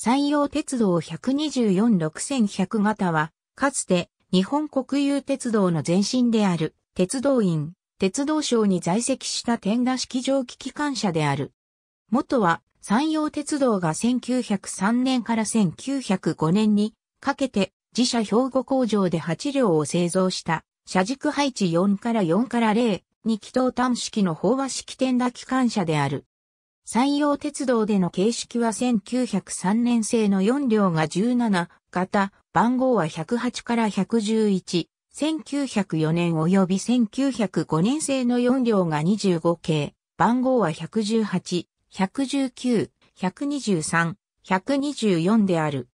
山陽鉄道124-6100型は、かつて日本国有鉄道の前身である鉄道院、鉄道省に在籍した天田式蒸気機関車である。元は山陽鉄道が1903年から1905年にかけて自社兵庫工場で8両を製造した車軸配置4から4から0、に気筒端式の飽和式天田機関車である。山陽鉄道での形式は1903年製の4両が17型、番号は108から111、1904年及び1905年製の4両が25系、番号は118、119、123、124である。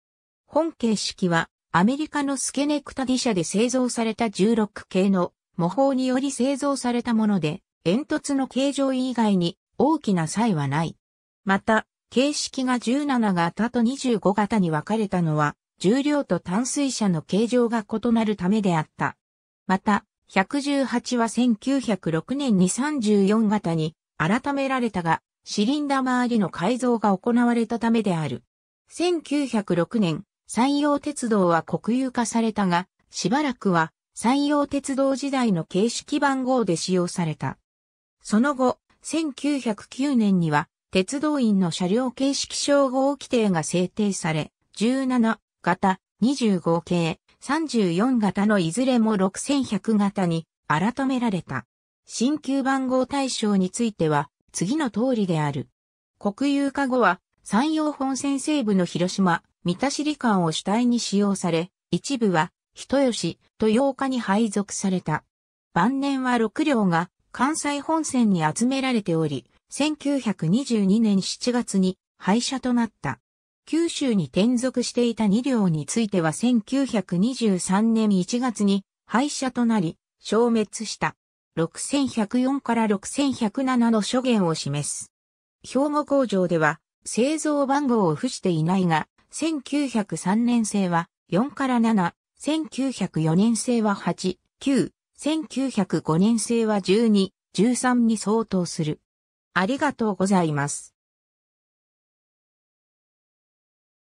本形式はアメリカのスケネクタディ社で製造された16系の模倣により製造されたもので、煙突の形状以外に大きな差異はない。また、形式が17型と25型に分かれたのは、重量と淡水車の形状が異なるためであった。また、118は1906年に34型に改められたが、シリンダ周りの改造が行われたためである。1906年、山陽鉄道は国有化されたが、しばらくは山陽鉄道時代の形式番号で使用された。その後、1909年には、鉄道員の車両形式称号規定が制定され、17型、25系、34型のいずれも6100型に改められた。新旧番号対象については、次の通りである。国有化後は、山陽本線西部の広島、三田市里間を主体に使用され、一部は、人吉、豊岡に配属された。晩年は6両が関西本線に集められており、1922年7月に廃車となった。九州に転属していた2両については1923年1月に廃車となり、消滅した。6104から6107の諸言を示す。兵庫工場では製造番号を付していないが、1903年製は4から7、1904年製は8、9、1905年製は12、13に相当する。ありがとうございます。